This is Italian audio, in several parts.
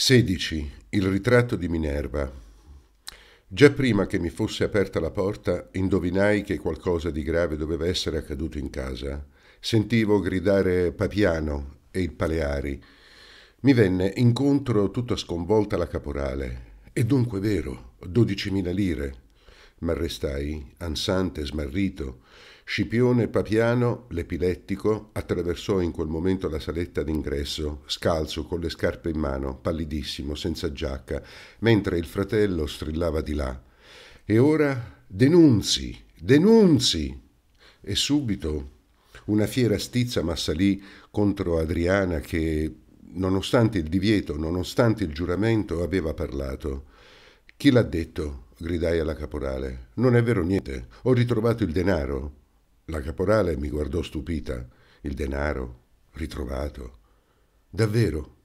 16. Il ritratto di Minerva. Già prima che mi fosse aperta la porta, indovinai che qualcosa di grave doveva essere accaduto in casa. Sentivo gridare Papiano e il Paleari. Mi venne incontro tutta sconvolta la caporale. E dunque vero, 12.000 lire. M'arrestai, ansante, smarrito. Scipione Papiano, l'epilettico, attraversò in quel momento la saletta d'ingresso, scalzo, con le scarpe in mano, pallidissimo, senza giacca, mentre il fratello strillava di là. E ora denunzi, denunzi! E subito una fiera stizza massalì contro Adriana che, nonostante il divieto, nonostante il giuramento, aveva parlato. Chi l'ha detto? gridai alla caporale. Non è vero niente. Ho ritrovato il denaro. La caporale mi guardò stupita. Il denaro ritrovato. Davvero?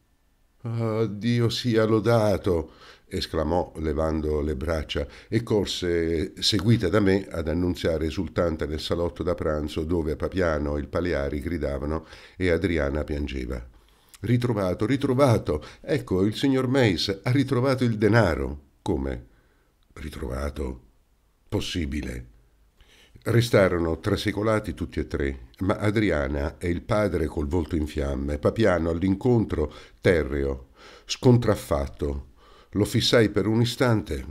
Oh, Dio sia lodato! esclamò levando le braccia e corse, seguita da me, ad annunziare esultante nel salotto da pranzo dove Papiano e il Paleari gridavano e Adriana piangeva. Ritrovato, ritrovato! Ecco, il signor Meis ha ritrovato il denaro. Come? Ritrovato? Possibile. Restarono trasecolati tutti e tre, ma Adriana e il padre col volto in fiamme, Papiano all'incontro, terreo, scontraffatto. Lo fissai per un istante.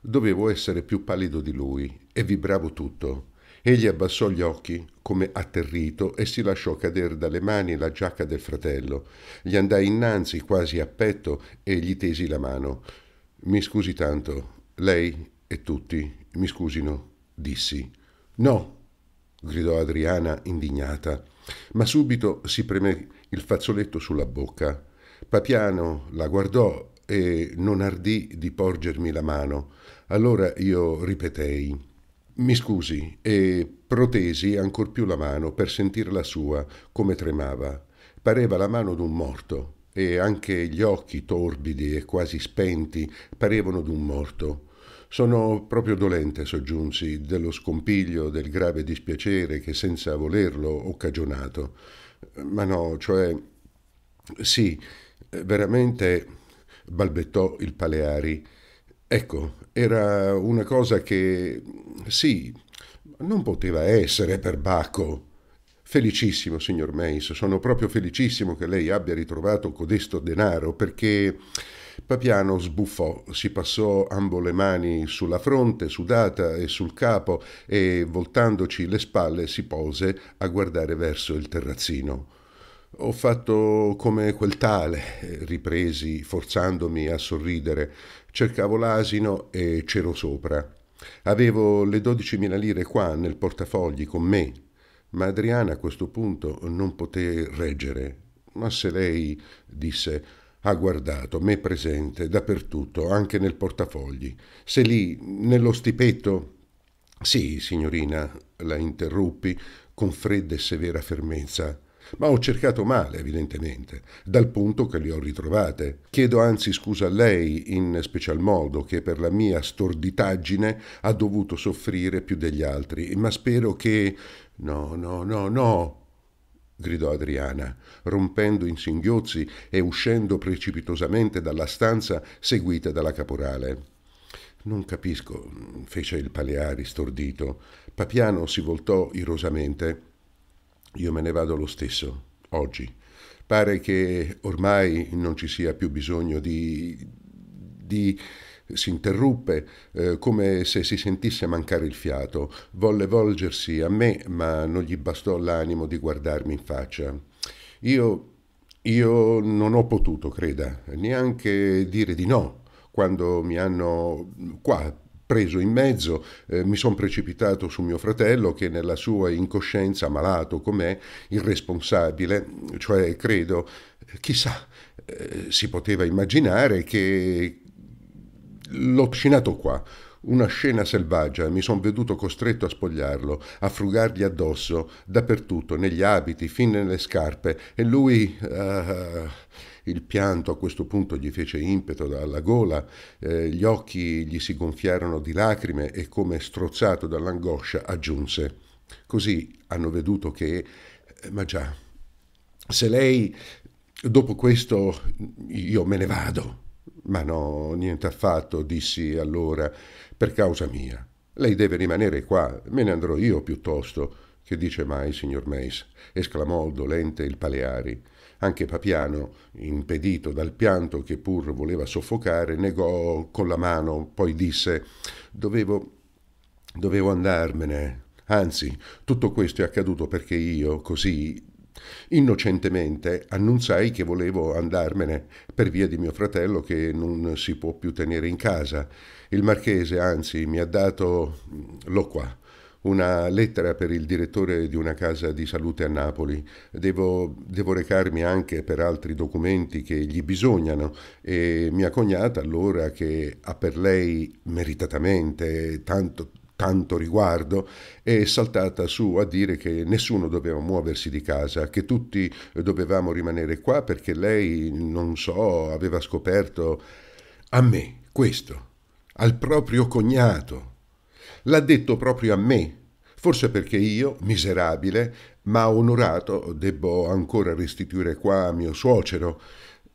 Dovevo essere più pallido di lui e vibravo tutto. Egli abbassò gli occhi, come atterrito, e si lasciò cadere dalle mani la giacca del fratello. Gli andai innanzi, quasi a petto, e gli tesi la mano. Mi scusi tanto, lei e tutti mi scusino, dissi. No, gridò Adriana indignata, ma subito si premé il fazzoletto sulla bocca. Papiano la guardò e non ardì di porgermi la mano. Allora io ripetei. Mi scusi e protesi ancor più la mano per sentire la sua, come tremava. Pareva la mano d'un morto e anche gli occhi torbidi e quasi spenti parevano d'un morto. Sono proprio dolente, soggiunsi, dello scompiglio, del grave dispiacere che senza volerlo ho cagionato. Ma no, cioè... Sì, veramente, balbettò il Paleari. Ecco, era una cosa che... Sì, non poteva essere per Bacco. Felicissimo, signor Meis, sono proprio felicissimo che lei abbia ritrovato codesto denaro, perché... Papiano sbuffò, si passò ambo le mani sulla fronte sudata e sul capo e, voltandoci le spalle, si pose a guardare verso il terrazzino. Ho fatto come quel tale, ripresi, forzandomi a sorridere. Cercavo l'asino e c'ero sopra. Avevo le 12.000 lire qua nel portafogli con me, ma Adriana a questo punto non poté reggere. Ma se lei disse ha guardato me presente dappertutto, anche nel portafogli. Se lì, nello stipetto... Sì, signorina, la interruppi con fredda e severa fermezza. Ma ho cercato male, evidentemente, dal punto che le ho ritrovate. Chiedo anzi scusa a lei, in special modo, che per la mia storditaggine ha dovuto soffrire più degli altri, ma spero che... No, no, no, no, gridò Adriana, rompendo in singhiozzi e uscendo precipitosamente dalla stanza seguita dalla caporale. Non capisco, fece il Paleari stordito. Papiano si voltò irosamente. Io me ne vado lo stesso, oggi. Pare che ormai non ci sia più bisogno di... di si interruppe eh, come se si sentisse mancare il fiato, volle volgersi a me, ma non gli bastò l'animo di guardarmi in faccia. Io, io non ho potuto, creda, neanche dire di no quando mi hanno qua preso in mezzo, eh, mi sono precipitato su mio fratello che nella sua incoscienza, malato com'è, irresponsabile, cioè credo, chissà, eh, si poteva immaginare che, l'ho trascinato qua. Una scena selvaggia, mi son veduto costretto a spogliarlo, a frugargli addosso, dappertutto, negli abiti, fin nelle scarpe, e lui... Uh... Il pianto a questo punto gli fece impeto dalla gola, eh, gli occhi gli si gonfiarono di lacrime e come strozzato dall'angoscia aggiunse. Così hanno veduto che, eh, ma già, se lei, dopo questo, io me ne vado. Ma no, niente affatto, dissi allora, per causa mia. Lei deve rimanere qua, me ne andrò io piuttosto. Che dice mai, signor Meis? esclamò dolente il Paleari. Anche Papiano, impedito dal pianto che pur voleva soffocare, negò con la mano, poi disse Dovevo. dovevo andarmene. Anzi, tutto questo è accaduto perché io, così, Innocentemente annunziai che volevo andarmene per via di mio fratello che non si può più tenere in casa. Il marchese, anzi, mi ha dato, l'ho qua, una lettera per il direttore di una casa di salute a Napoli. Devo, devo, recarmi anche per altri documenti che gli bisognano e mia cognata allora che ha per lei meritatamente tanto tanto riguardo è saltata su a dire che nessuno doveva muoversi di casa, che tutti dovevamo rimanere qua perché lei, non so, aveva scoperto a me questo, al proprio cognato. L'ha detto proprio a me, forse perché io, miserabile, ma onorato, debbo ancora restituire qua a mio suocero.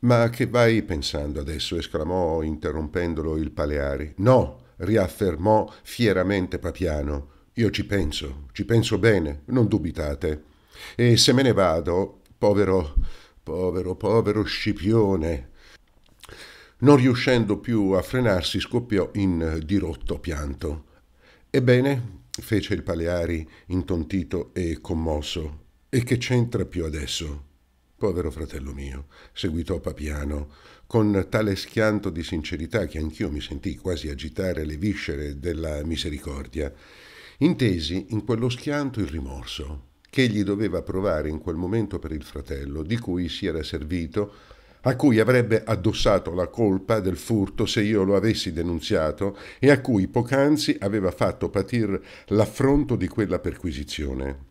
Ma che vai pensando adesso? esclamò interrompendolo il Paleari. No, riaffermò fieramente Papiano. Io ci penso, ci penso bene, non dubitate. E se me ne vado, povero, povero, povero Scipione. Non riuscendo più a frenarsi, scoppiò in dirotto pianto. Ebbene, fece il Paleari, intontito e commosso. E che c'entra più adesso? Povero fratello mio, seguitò Papiano, con tale schianto di sincerità che anch'io mi sentii quasi agitare le viscere della misericordia, intesi in quello schianto il rimorso che egli doveva provare in quel momento per il fratello di cui si era servito, a cui avrebbe addossato la colpa del furto se io lo avessi denunziato e a cui poc'anzi aveva fatto patir l'affronto di quella perquisizione.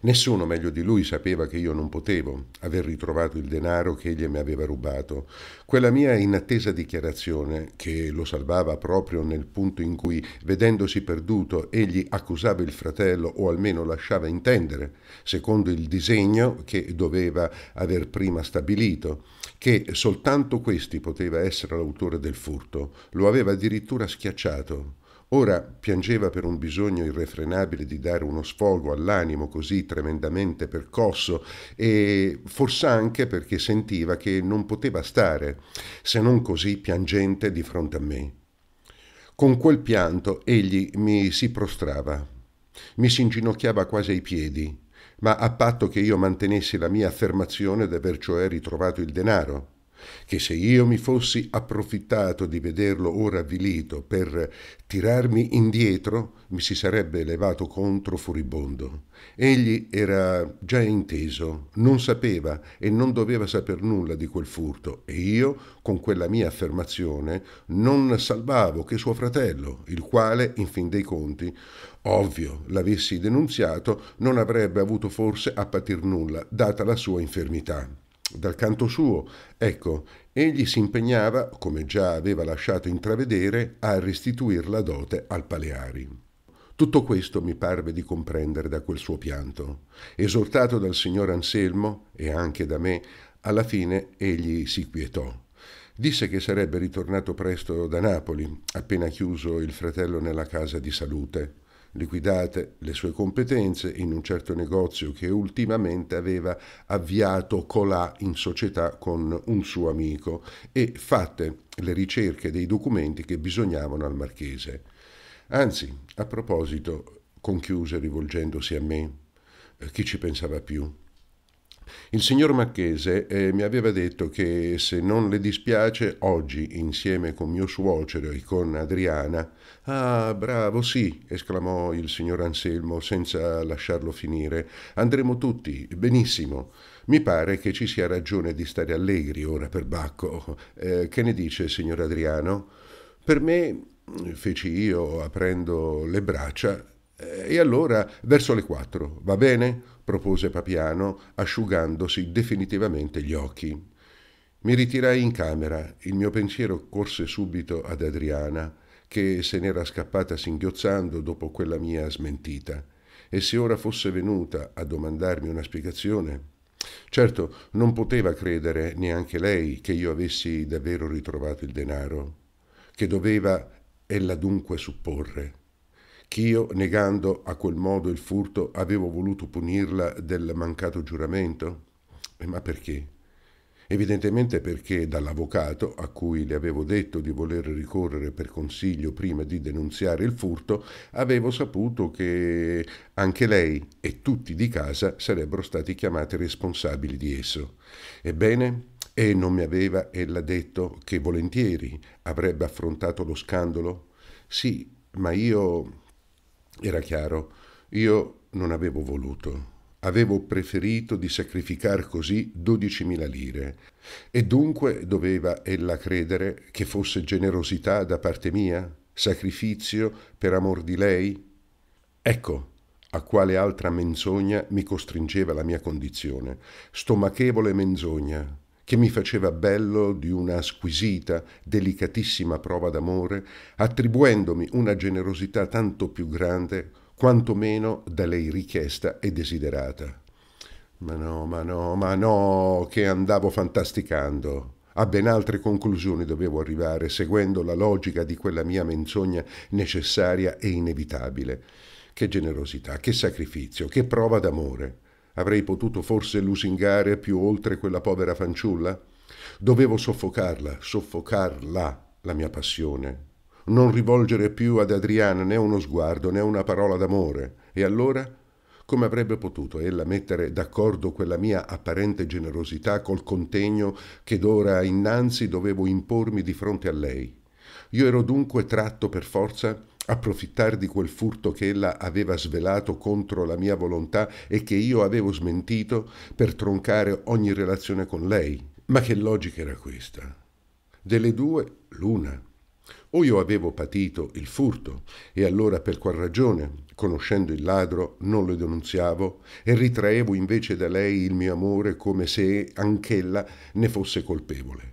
Nessuno meglio di lui sapeva che io non potevo aver ritrovato il denaro che egli mi aveva rubato. Quella mia inattesa dichiarazione, che lo salvava proprio nel punto in cui, vedendosi perduto, egli accusava il fratello o almeno lasciava intendere, secondo il disegno che doveva aver prima stabilito, che soltanto questi poteva essere l'autore del furto, lo aveva addirittura schiacciato Ora piangeva per un bisogno irrefrenabile di dare uno sfogo all'animo così tremendamente percosso e forse anche perché sentiva che non poteva stare, se non così piangente, di fronte a me. Con quel pianto egli mi si prostrava, mi si inginocchiava quasi ai piedi, ma a patto che io mantenessi la mia affermazione d'aver cioè ritrovato il denaro che se io mi fossi approfittato di vederlo ora avvilito per tirarmi indietro, mi si sarebbe levato contro furibondo. Egli era già inteso, non sapeva e non doveva saper nulla di quel furto, e io, con quella mia affermazione, non salvavo che suo fratello, il quale, in fin dei conti, ovvio, l'avessi denunziato, non avrebbe avuto forse a patir nulla, data la sua infermità. Dal canto suo, ecco, egli si impegnava, come già aveva lasciato intravedere, a restituire la dote al Paleari. Tutto questo mi parve di comprendere da quel suo pianto. Esortato dal signor Anselmo e anche da me, alla fine egli si quietò. Disse che sarebbe ritornato presto da Napoli, appena chiuso il fratello nella casa di salute liquidate le sue competenze in un certo negozio che ultimamente aveva avviato colà in società con un suo amico e fatte le ricerche dei documenti che bisognavano al marchese. Anzi, a proposito, conchiuse rivolgendosi a me, eh, chi ci pensava più? Il signor Marchese eh, mi aveva detto che se non le dispiace oggi insieme con mio suocero e con Adriana. Ah, bravo, sì, esclamò il signor Anselmo senza lasciarlo finire. Andremo tutti, benissimo. Mi pare che ci sia ragione di stare allegri ora per Bacco. Eh, che ne dice, signor Adriano? Per me, feci io aprendo le braccia, eh, e allora verso le quattro, va bene? propose Papiano, asciugandosi definitivamente gli occhi. Mi ritirai in camera, il mio pensiero corse subito ad Adriana, che se n'era scappata singhiozzando dopo quella mia smentita. E se ora fosse venuta a domandarmi una spiegazione? Certo, non poteva credere neanche lei che io avessi davvero ritrovato il denaro, che doveva ella dunque supporre. Ch'io, negando a quel modo il furto, avevo voluto punirla del mancato giuramento? Eh, ma perché? Evidentemente perché dall'avvocato, a cui le avevo detto di voler ricorrere per consiglio prima di denunziare il furto, avevo saputo che anche lei e tutti di casa sarebbero stati chiamati responsabili di esso. Ebbene, e non mi aveva ella detto che volentieri avrebbe affrontato lo scandalo? Sì, ma io era chiaro, io non avevo voluto, avevo preferito di sacrificare così 12.000 lire e dunque doveva ella credere che fosse generosità da parte mia, sacrifizio per amor di lei? Ecco a quale altra menzogna mi costringeva la mia condizione, stomachevole menzogna, che mi faceva bello di una squisita, delicatissima prova d'amore, attribuendomi una generosità tanto più grande quanto meno da lei richiesta e desiderata. Ma no, ma no, ma no, che andavo fantasticando. A ben altre conclusioni dovevo arrivare, seguendo la logica di quella mia menzogna necessaria e inevitabile. Che generosità, che sacrificio, che prova d'amore. Avrei potuto forse lusingare più oltre quella povera fanciulla? Dovevo soffocarla, soffocarla, la mia passione. Non rivolgere più ad Adriana né uno sguardo né una parola d'amore. E allora? Come avrebbe potuto ella mettere d'accordo quella mia apparente generosità col contegno che d'ora innanzi dovevo impormi di fronte a lei? Io ero dunque tratto per forza approfittare di quel furto che ella aveva svelato contro la mia volontà e che io avevo smentito per troncare ogni relazione con lei. Ma che logica era questa? Delle due, l'una. O io avevo patito il furto e allora per qual ragione, conoscendo il ladro, non lo denunziavo e ritraevo invece da lei il mio amore come se anch'ella ne fosse colpevole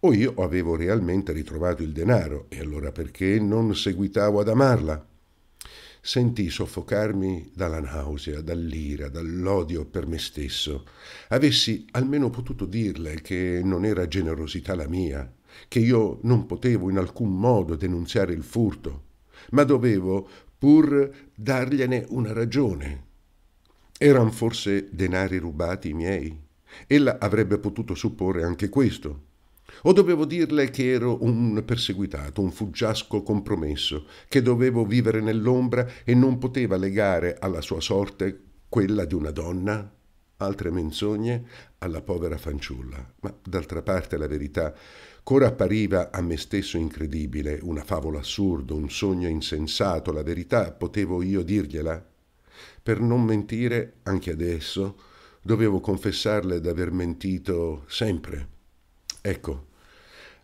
o io avevo realmente ritrovato il denaro e allora perché non seguitavo ad amarla? Sentii soffocarmi dalla nausea, dall'ira, dall'odio per me stesso. Avessi almeno potuto dirle che non era generosità la mia, che io non potevo in alcun modo denunziare il furto, ma dovevo pur dargliene una ragione. Eran forse denari rubati miei? Ella avrebbe potuto supporre anche questo, o dovevo dirle che ero un perseguitato, un fuggiasco compromesso, che dovevo vivere nell'ombra e non poteva legare alla sua sorte quella di una donna? Altre menzogne alla povera fanciulla, ma d'altra parte la verità ora appariva a me stesso incredibile, una favola assurda, un sogno insensato, la verità potevo io dirgliela? Per non mentire, anche adesso, dovevo confessarle d'aver mentito sempre. Ecco,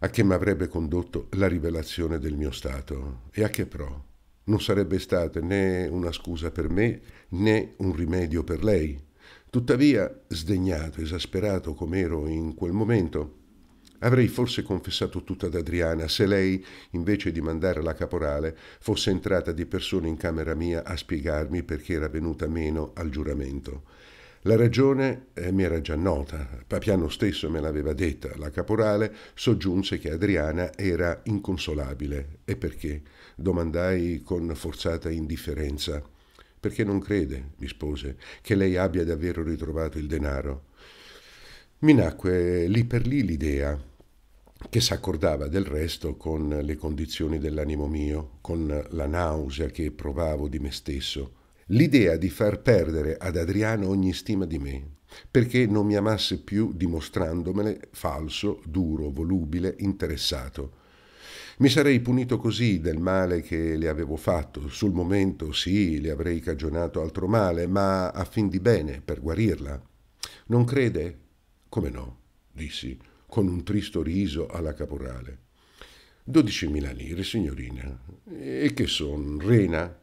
a che mi avrebbe condotto la rivelazione del mio stato? E a che pro? Non sarebbe stata né una scusa per me né un rimedio per lei. Tuttavia, sdegnato, esasperato come ero in quel momento, Avrei forse confessato tutto ad Adriana se lei, invece di mandare la caporale, fosse entrata di persona in camera mia a spiegarmi perché era venuta meno al giuramento. La ragione eh, mi era già nota, Papiano stesso me l'aveva detta, la caporale soggiunse che Adriana era inconsolabile. E perché? domandai con forzata indifferenza. Perché non crede, rispose, che lei abbia davvero ritrovato il denaro. Mi nacque lì per lì l'idea che s'accordava del resto con le condizioni dell'animo mio, con la nausea che provavo di me stesso l'idea di far perdere ad Adriano ogni stima di me, perché non mi amasse più dimostrandomele falso, duro, volubile, interessato. Mi sarei punito così del male che le avevo fatto. Sul momento sì, le avrei cagionato altro male, ma a fin di bene, per guarirla. Non crede? Come no, dissi, con un tristo riso alla caporale. 12.000 lire, signorina. E che son, rena?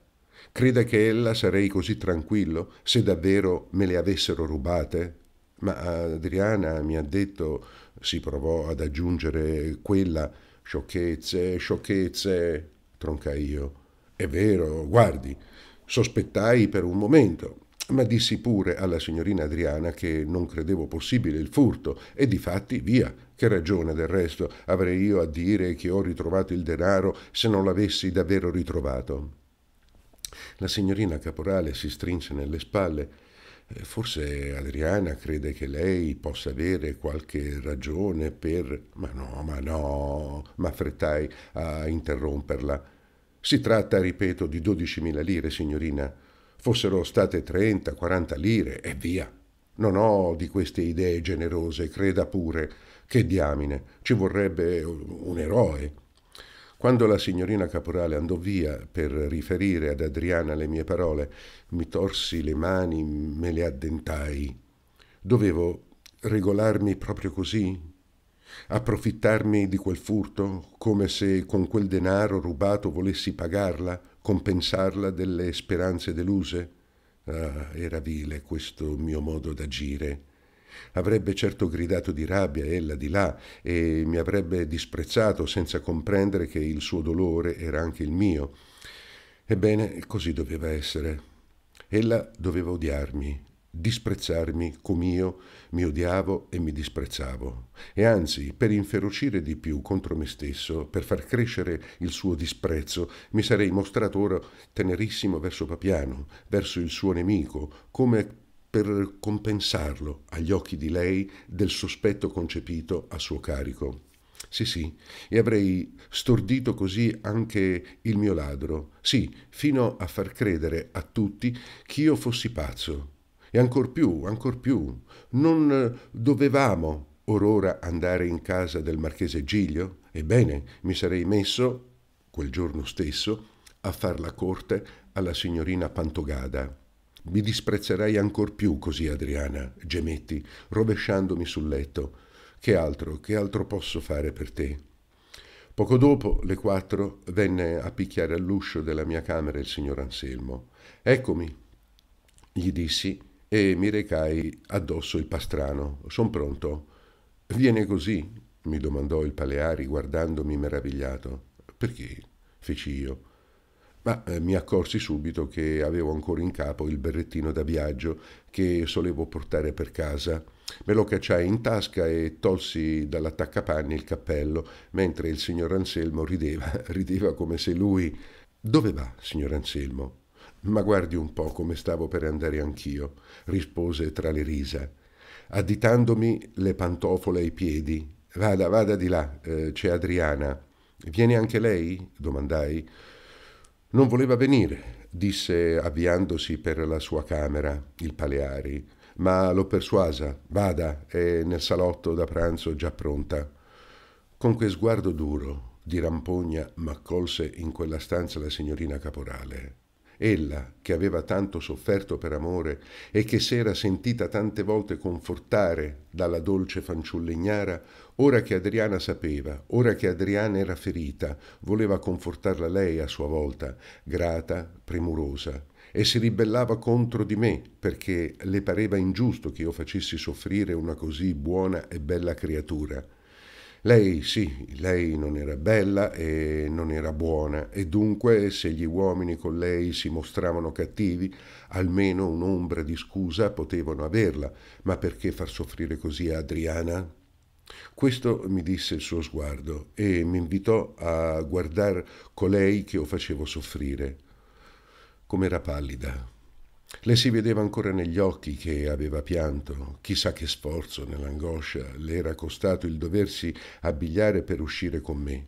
Crede che ella sarei così tranquillo se davvero me le avessero rubate? Ma Adriana mi ha detto, si provò ad aggiungere quella, sciocchezze, sciocchezze, troncai io. È vero, guardi, sospettai per un momento, ma dissi pure alla signorina Adriana che non credevo possibile il furto e di fatti via. Che ragione del resto avrei io a dire che ho ritrovato il denaro se non l'avessi davvero ritrovato? La signorina caporale si strinse nelle spalle. Eh, forse Adriana crede che lei possa avere qualche ragione per... Ma no, ma no, m'affrettai a interromperla. Si tratta, ripeto, di 12.000 lire, signorina. Fossero state 30, 40 lire e via. Non ho di queste idee generose, creda pure. Che diamine, ci vorrebbe un eroe. Quando la signorina caporale andò via per riferire ad Adriana le mie parole, mi torsi le mani, me le addentai. Dovevo regolarmi proprio così? Approfittarmi di quel furto, come se con quel denaro rubato volessi pagarla, compensarla delle speranze deluse? Ah, era vile questo mio modo d'agire. Avrebbe certo gridato di rabbia ella di là e mi avrebbe disprezzato senza comprendere che il suo dolore era anche il mio. Ebbene, così doveva essere. Ella doveva odiarmi, disprezzarmi com'io mi odiavo e mi disprezzavo, e anzi, per inferocire di più contro me stesso, per far crescere il suo disprezzo, mi sarei mostrato ora tenerissimo verso Papiano, verso il suo nemico, come per compensarlo agli occhi di lei del sospetto concepito a suo carico. Sì, sì, e avrei stordito così anche il mio ladro, sì, fino a far credere a tutti che io fossi pazzo. E ancor più, ancor più, non dovevamo or ora andare in casa del marchese Giglio? Ebbene, mi sarei messo, quel giorno stesso, a far la corte alla signorina Pantogada mi disprezzerei ancor più così, Adriana, gemetti, rovesciandomi sul letto. Che altro, che altro posso fare per te? Poco dopo, le quattro, venne a picchiare all'uscio della mia camera il signor Anselmo. Eccomi, gli dissi, e mi recai addosso il pastrano. Son pronto. Viene così? mi domandò il Paleari, guardandomi meravigliato. Perché? feci io ma eh, mi accorsi subito che avevo ancora in capo il berrettino da viaggio che solevo portare per casa. Me lo cacciai in tasca e tolsi dall'attaccapanni il cappello, mentre il signor Anselmo rideva, rideva come se lui... Dove va, signor Anselmo? Ma guardi un po' come stavo per andare anch'io, rispose tra le risa, additandomi le pantofole ai piedi. Vada, vada di là, eh, c'è Adriana. Viene anche lei? domandai. Non voleva venire, disse avviandosi per la sua camera il Paleari, ma l'ho persuasa, vada, è nel salotto da pranzo già pronta. Con quel sguardo duro, di rampogna, m'accolse in quella stanza la signorina caporale. Ella, che aveva tanto sofferto per amore e che s'era sentita tante volte confortare dalla dolce fanciulla ignara, ora che Adriana sapeva, ora che Adriana era ferita, voleva confortarla lei a sua volta, grata, premurosa, e si ribellava contro di me perché le pareva ingiusto che io facessi soffrire una così buona e bella creatura. Lei sì, lei non era bella e non era buona, e dunque se gli uomini con lei si mostravano cattivi, almeno un'ombra di scusa potevano averla, ma perché far soffrire così Adriana? Questo mi disse il suo sguardo e mi invitò a guardare colei che io facevo soffrire. Com'era pallida, le si vedeva ancora negli occhi che aveva pianto, chissà che sforzo nell'angoscia le era costato il doversi abbigliare per uscire con me.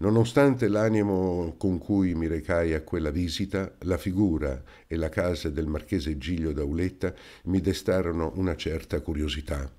Nonostante l'animo con cui mi recai a quella visita, la figura e la casa del marchese Giglio Dauletta mi destarono una certa curiosità.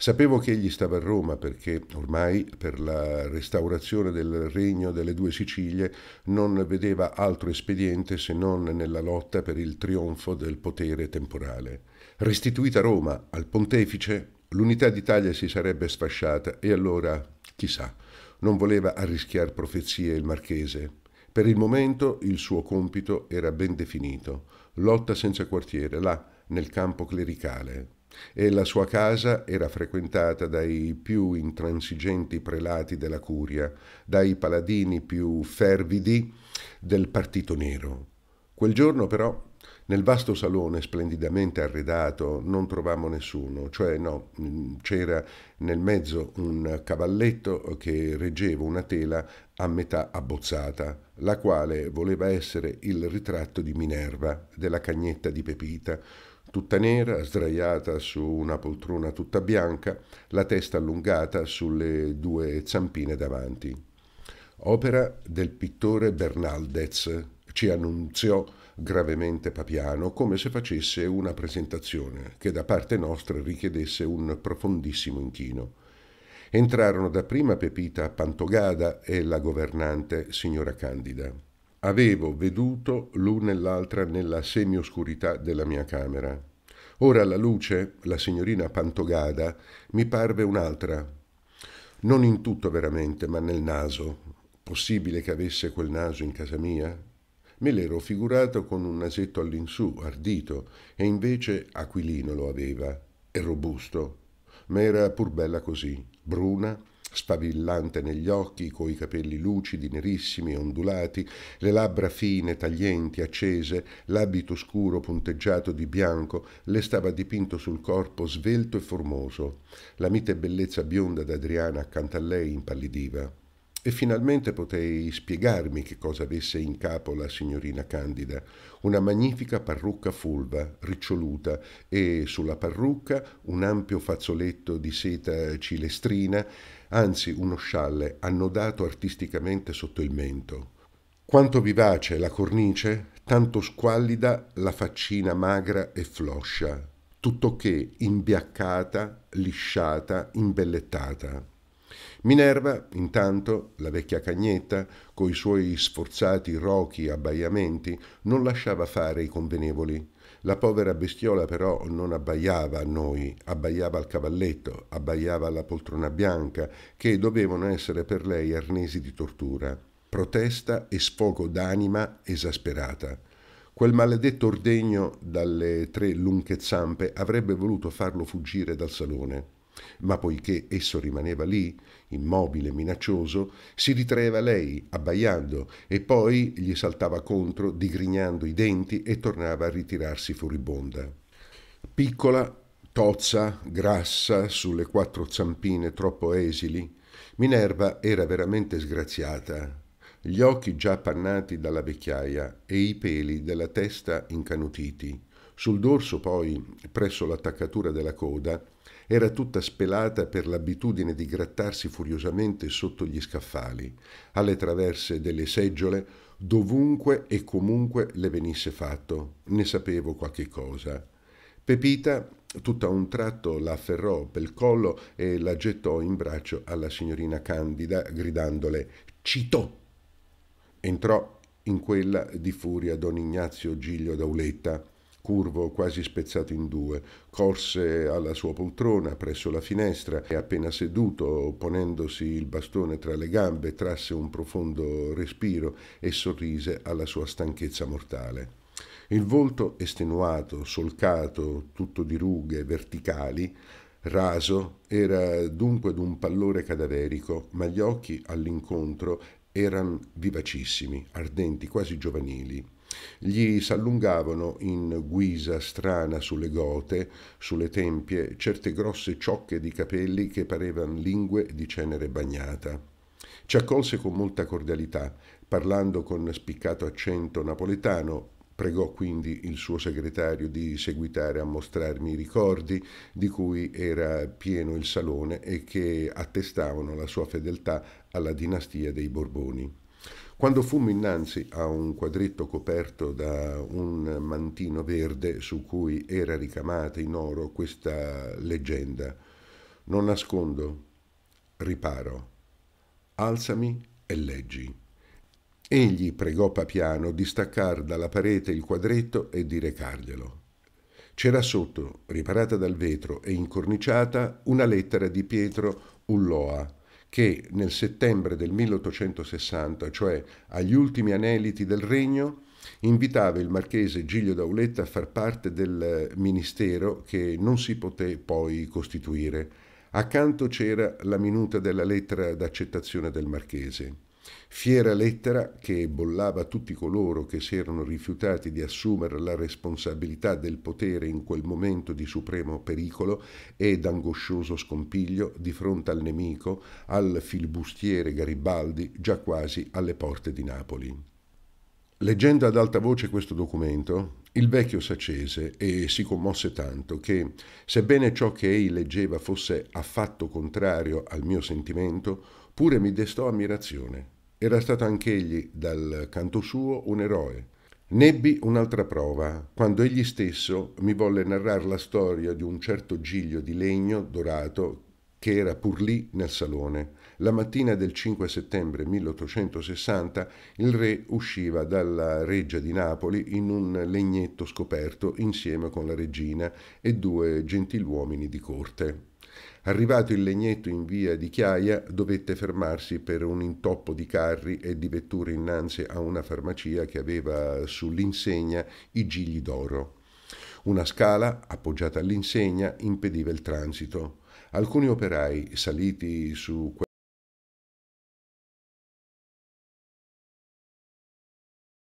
Sapevo che egli stava a Roma perché ormai per la restaurazione del regno delle due Sicilie non vedeva altro espediente se non nella lotta per il trionfo del potere temporale. Restituita Roma al pontefice, l'unità d'Italia si sarebbe sfasciata e allora, chissà, non voleva arrischiare profezie il marchese. Per il momento il suo compito era ben definito, lotta senza quartiere, là, nel campo clericale, e la sua casa era frequentata dai più intransigenti prelati della curia, dai paladini più fervidi del Partito Nero. Quel giorno però nel vasto salone splendidamente arredato non trovammo nessuno, cioè no, mm, c'era nel mezzo un cavalletto che reggeva una tela a metà abbozzata, la quale voleva essere il ritratto di Minerva, della cagnetta di Pepita, tutta nera, sdraiata su una poltrona tutta bianca, la testa allungata sulle due zampine davanti. Opera del pittore Bernaldez, ci annunziò gravemente Papiano come se facesse una presentazione che da parte nostra richiedesse un profondissimo inchino. Entrarono dapprima Pepita Pantogada e la governante signora Candida. Avevo veduto l'una e l'altra nella semioscurità della mia camera. Ora la luce, la signorina Pantogada, mi parve un'altra. Non in tutto veramente, ma nel naso. Possibile che avesse quel naso in casa mia? Me l'ero figurato con un nasetto all'insù, ardito, e invece Aquilino lo aveva. e robusto, ma era pur bella così, bruna, spavillante negli occhi, coi capelli lucidi, nerissimi e ondulati, le labbra fine, taglienti, accese, l'abito scuro punteggiato di bianco le stava dipinto sul corpo svelto e formoso. La mite bellezza bionda d'Adriana accanto a lei impallidiva. E finalmente potei spiegarmi che cosa avesse in capo la signorina Candida. Una magnifica parrucca fulva, riccioluta, e sulla parrucca un ampio fazzoletto di seta cilestrina anzi uno scialle annodato artisticamente sotto il mento. Quanto vivace la cornice, tanto squallida la faccina magra e floscia, tuttoché imbiaccata, lisciata, imbellettata. Minerva, intanto, la vecchia cagnetta, coi suoi sforzati rochi abbaiamenti, non lasciava fare i convenevoli la povera bestiola però non abbaiava a noi, abbaiava al cavalletto, abbaiava alla poltrona bianca, che dovevano essere per lei arnesi di tortura. Protesta e sfogo d'anima esasperata. Quel maledetto ordegno dalle tre lunghe zampe avrebbe voluto farlo fuggire dal salone. Ma poiché esso rimaneva lì, immobile, minaccioso, si ritraeva lei, abbaiando, e poi gli saltava contro, digrignando i denti, e tornava a ritirarsi furibonda. Piccola, tozza, grassa, sulle quattro zampine troppo esili, Minerva era veramente sgraziata, gli occhi già appannati dalla vecchiaia e i peli della testa incanutiti. Sul dorso poi, presso l'attaccatura della coda, era tutta spelata per l'abitudine di grattarsi furiosamente sotto gli scaffali, alle traverse delle seggiole, dovunque e comunque le venisse fatto. Ne sapevo qualche cosa. Pepita tutta un tratto la afferrò pel collo e la gettò in braccio alla signorina Candida, gridandole Cito! Entrò in quella di furia don Ignazio Giglio Dauletta curvo quasi spezzato in due. Corse alla sua poltrona presso la finestra e appena seduto, ponendosi il bastone tra le gambe, trasse un profondo respiro e sorrise alla sua stanchezza mortale. Il volto estenuato, solcato, tutto di rughe verticali, raso, era dunque d'un pallore cadaverico, ma gli occhi all'incontro erano vivacissimi, ardenti, quasi giovanili. Gli s'allungavano in guisa strana sulle gote, sulle tempie, certe grosse ciocche di capelli che parevano lingue di cenere bagnata. Ci accolse con molta cordialità, parlando con spiccato accento napoletano, Pregò quindi il suo segretario di seguitare a mostrarmi i ricordi di cui era pieno il salone e che attestavano la sua fedeltà alla dinastia dei Borboni. Quando fummo innanzi a un quadretto coperto da un mantino verde su cui era ricamata in oro questa leggenda, non nascondo, riparo, alzami e leggi. Egli pregò Papiano di staccar dalla parete il quadretto e di recarglielo. C'era sotto, riparata dal vetro e incorniciata, una lettera di Pietro Ulloa, che nel settembre del 1860, cioè agli ultimi aneliti del regno, invitava il marchese Giglio Dauletta a far parte del eh, ministero che non si poté poi costituire. Accanto c'era la minuta della lettera d'accettazione del marchese. Fiera lettera che bollava tutti coloro che si erano rifiutati di assumere la responsabilità del potere in quel momento di supremo pericolo ed angoscioso scompiglio di fronte al nemico, al filibustiere Garibaldi, già quasi alle porte di Napoli. Leggendo ad alta voce questo documento, il vecchio s'accese e si commosse tanto che, sebbene ciò che ei leggeva fosse affatto contrario al mio sentimento, pure mi destò ammirazione era stato anch'egli, dal canto suo, un eroe. Nebbi un'altra prova, quando egli stesso mi volle narrare la storia di un certo giglio di legno dorato che era pur lì nel salone. La mattina del 5 settembre 1860 il re usciva dalla reggia di Napoli in un legnetto scoperto insieme con la regina e due gentiluomini di corte. Arrivato il legnetto in via di Chiaia, dovette fermarsi per un intoppo di carri e di vetture innanzi a una farmacia che aveva sull'insegna i gigli d'oro. Una scala, appoggiata all'insegna, impediva il transito. Alcuni operai, saliti su